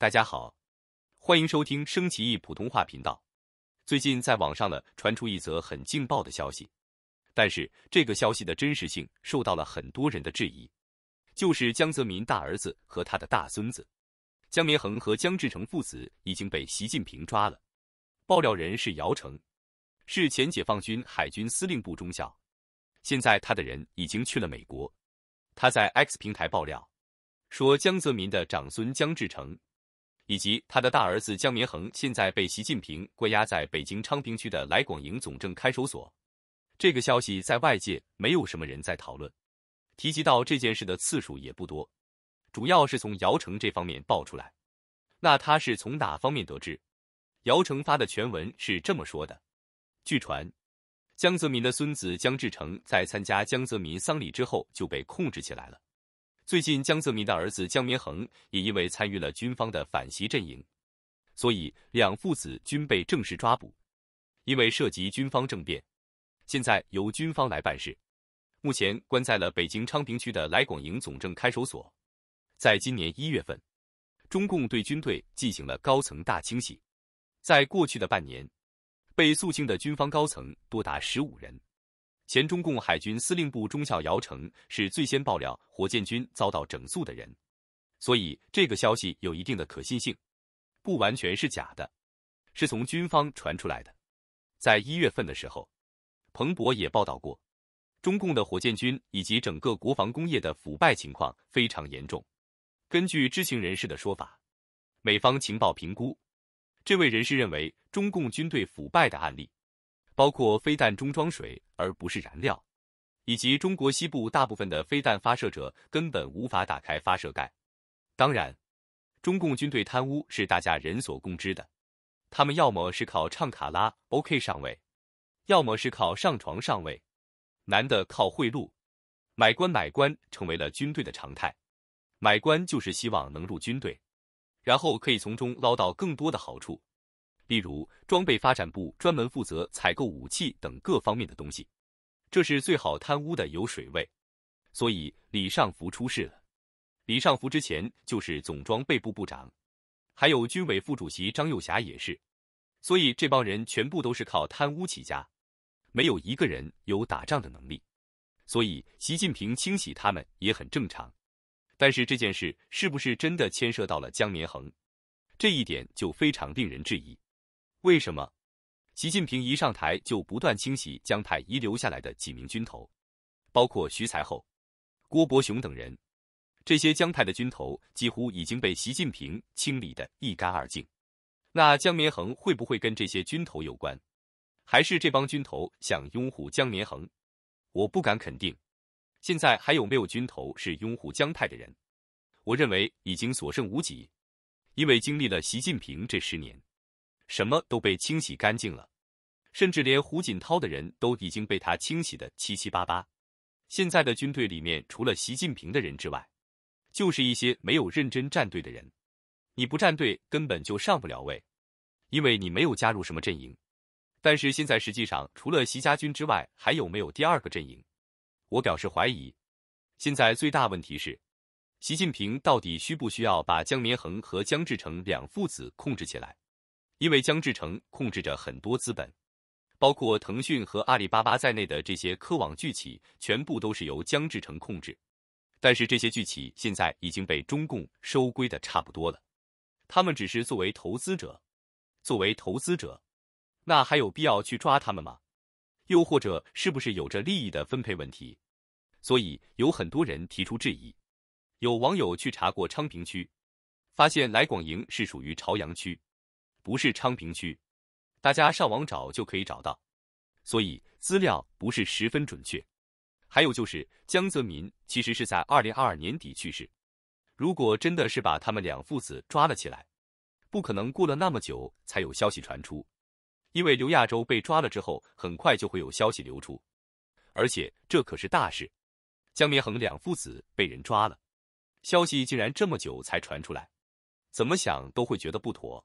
大家好，欢迎收听升旗易普通话频道。最近在网上呢传出一则很劲爆的消息，但是这个消息的真实性受到了很多人的质疑。就是江泽民大儿子和他的大孙子江绵恒和江志成父子已经被习近平抓了。爆料人是姚成，是前解放军海军司令部中校，现在他的人已经去了美国。他在 X 平台爆料说，江泽民的长孙江志成。以及他的大儿子江绵恒现在被习近平关押在北京昌平区的来广营总政看守所。这个消息在外界没有什么人在讨论，提及到这件事的次数也不多，主要是从姚成这方面爆出来。那他是从哪方面得知？姚成发的全文是这么说的：据传，江泽民的孙子江志成在参加江泽民丧礼之后就被控制起来了。最近，江泽民的儿子江绵恒也因为参与了军方的反袭阵营，所以两父子均被正式抓捕。因为涉及军方政变，现在由军方来办事，目前关在了北京昌平区的来广营总政看守所。在今年一月份，中共对军队进行了高层大清洗，在过去的半年，被肃清的军方高层多达十五人。前中共海军司令部中校姚成是最先爆料火箭军遭到整肃的人，所以这个消息有一定的可信性，不完全是假的，是从军方传出来的。在一月份的时候，彭博也报道过，中共的火箭军以及整个国防工业的腐败情况非常严重。根据知情人士的说法，美方情报评估，这位人士认为中共军队腐败的案例。包括飞弹中装水而不是燃料，以及中国西部大部分的飞弹发射者根本无法打开发射盖。当然，中共军队贪污是大家人所共知的，他们要么是靠唱卡拉 OK 上位，要么是靠上床上位，男的靠贿赂买官买官成为了军队的常态，买官就是希望能入军队，然后可以从中捞到更多的好处。例如装备发展部专门负责采购武器等各方面的东西，这是最好贪污的有水位，所以李尚福出事了。李尚福之前就是总装备部部长，还有军委副主席张幼侠也是，所以这帮人全部都是靠贪污起家，没有一个人有打仗的能力，所以习近平清洗他们也很正常。但是这件事是不是真的牵涉到了江绵恒，这一点就非常令人质疑。为什么习近平一上台就不断清洗江太遗留下来的几名军头，包括徐才厚、郭伯雄等人？这些江泰的军头几乎已经被习近平清理得一干二净。那江绵恒会不会跟这些军头有关？还是这帮军头想拥护江绵恒？我不敢肯定。现在还有没有军头是拥护江泰的人？我认为已经所剩无几，因为经历了习近平这十年。什么都被清洗干净了，甚至连胡锦涛的人都已经被他清洗的七七八八。现在的军队里面，除了习近平的人之外，就是一些没有认真站队的人。你不站队，根本就上不了位，因为你没有加入什么阵营。但是现在实际上，除了习家军之外，还有没有第二个阵营？我表示怀疑。现在最大问题是，习近平到底需不需要把江绵恒和江志成两父子控制起来？因为江志成控制着很多资本，包括腾讯和阿里巴巴在内的这些科网巨企，全部都是由江志成控制。但是这些巨企现在已经被中共收归的差不多了，他们只是作为投资者，作为投资者，那还有必要去抓他们吗？又或者是不是有着利益的分配问题？所以有很多人提出质疑。有网友去查过昌平区，发现来广营是属于朝阳区。不是昌平区，大家上网找就可以找到，所以资料不是十分准确。还有就是江泽民其实是在二零二二年底去世。如果真的是把他们两父子抓了起来，不可能过了那么久才有消息传出。因为刘亚洲被抓了之后，很快就会有消息流出。而且这可是大事，江明恒两父子被人抓了，消息竟然这么久才传出来，怎么想都会觉得不妥。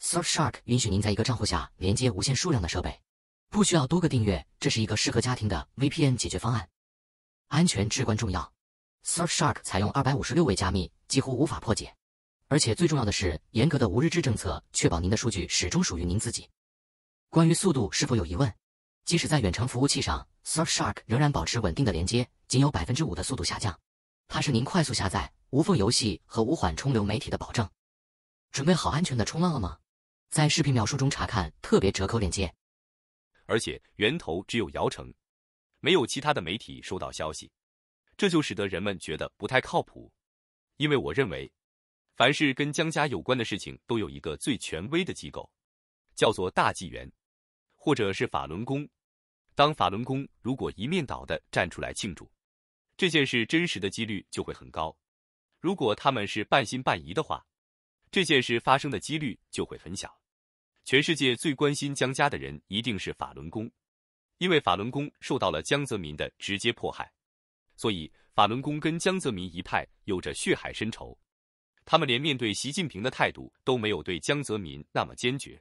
Surfshark 允许您在一个账户下连接无限数量的设备，不需要多个订阅，这是一个适合家庭的 VPN 解决方案。安全至关重要，Surfshark 采用256位加密，几乎无法破解。而且最重要的是，严格的无日志政策确保您的数据始终属于您自己。关于速度是否有疑问？即使在远程服务器上，Surfshark 仍然保持稳定的连接，仅有百分之五的速度下降。它是您快速下载、无缝游戏和无缓冲流媒体的保证。准备好安全的冲浪了吗？在视频描述中查看特别折扣链接。而且源头只有姚城，没有其他的媒体收到消息，这就使得人们觉得不太靠谱。因为我认为，凡是跟江家有关的事情，都有一个最权威的机构，叫做大纪元，或者是法轮功。当法轮功如果一面倒的站出来庆祝这件事真实的几率就会很高。如果他们是半信半疑的话。这件事发生的几率就会很小。全世界最关心江家的人一定是法轮功，因为法轮功受到了江泽民的直接迫害，所以法轮功跟江泽民一派有着血海深仇。他们连面对习近平的态度都没有对江泽民那么坚决。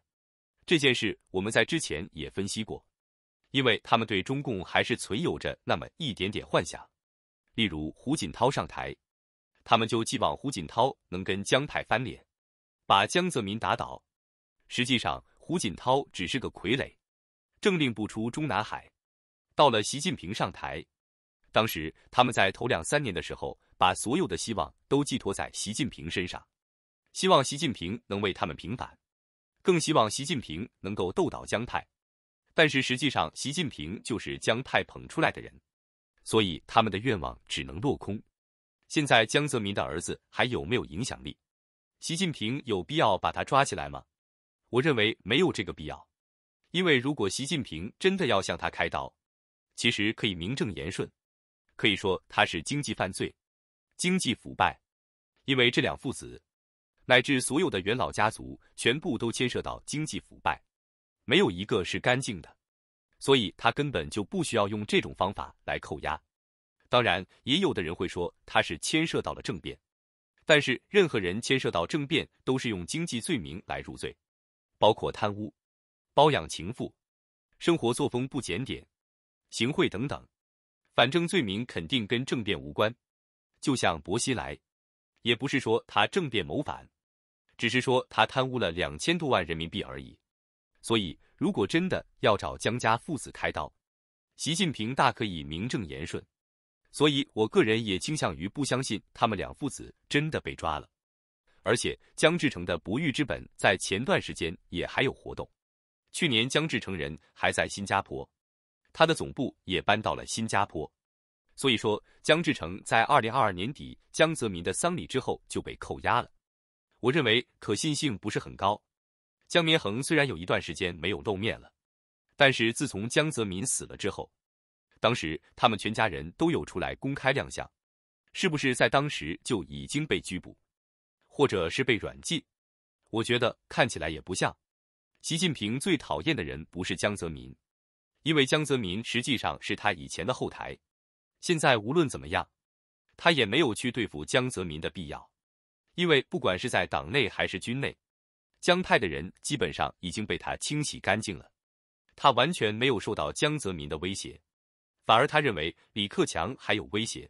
这件事我们在之前也分析过，因为他们对中共还是存有着那么一点点幻想。例如胡锦涛上台，他们就寄望胡锦涛能跟江派翻脸。把江泽民打倒，实际上胡锦涛只是个傀儡，政令不出中南海。到了习近平上台，当时他们在头两三年的时候，把所有的希望都寄托在习近平身上，希望习近平能为他们平反，更希望习近平能够斗倒江派。但是实际上，习近平就是江派捧出来的人，所以他们的愿望只能落空。现在江泽民的儿子还有没有影响力？习近平有必要把他抓起来吗？我认为没有这个必要，因为如果习近平真的要向他开刀，其实可以名正言顺，可以说他是经济犯罪、经济腐败，因为这两父子乃至所有的元老家族全部都牵涉到经济腐败，没有一个是干净的，所以他根本就不需要用这种方法来扣押。当然，也有的人会说他是牵涉到了政变。但是任何人牵涉到政变，都是用经济罪名来入罪，包括贪污、包养情妇、生活作风不检点、行贿等等，反正罪名肯定跟政变无关。就像薄熙来，也不是说他政变谋反，只是说他贪污了两千多万人民币而已。所以，如果真的要找江家父子开刀，习近平大可以名正言顺。所以，我个人也倾向于不相信他们两父子真的被抓了。而且，江志成的不育之本在前段时间也还有活动。去年，江志成人还在新加坡，他的总部也搬到了新加坡。所以说，江志成在二零二二年底江泽民的丧礼之后就被扣押了。我认为可信性不是很高。江民恒虽然有一段时间没有露面了，但是自从江泽民死了之后。当时他们全家人都有出来公开亮相，是不是在当时就已经被拘捕，或者是被软禁？我觉得看起来也不像。习近平最讨厌的人不是江泽民，因为江泽民实际上是他以前的后台。现在无论怎么样，他也没有去对付江泽民的必要，因为不管是在党内还是军内，江派的人基本上已经被他清洗干净了，他完全没有受到江泽民的威胁。反而他认为李克强还有威胁，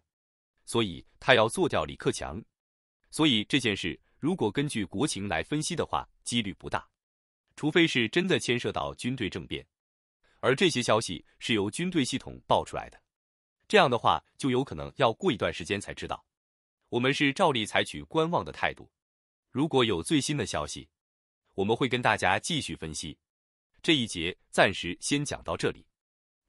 所以他要做掉李克强。所以这件事如果根据国情来分析的话，几率不大。除非是真的牵涉到军队政变，而这些消息是由军队系统爆出来的，这样的话就有可能要过一段时间才知道。我们是照例采取观望的态度。如果有最新的消息，我们会跟大家继续分析。这一节暂时先讲到这里。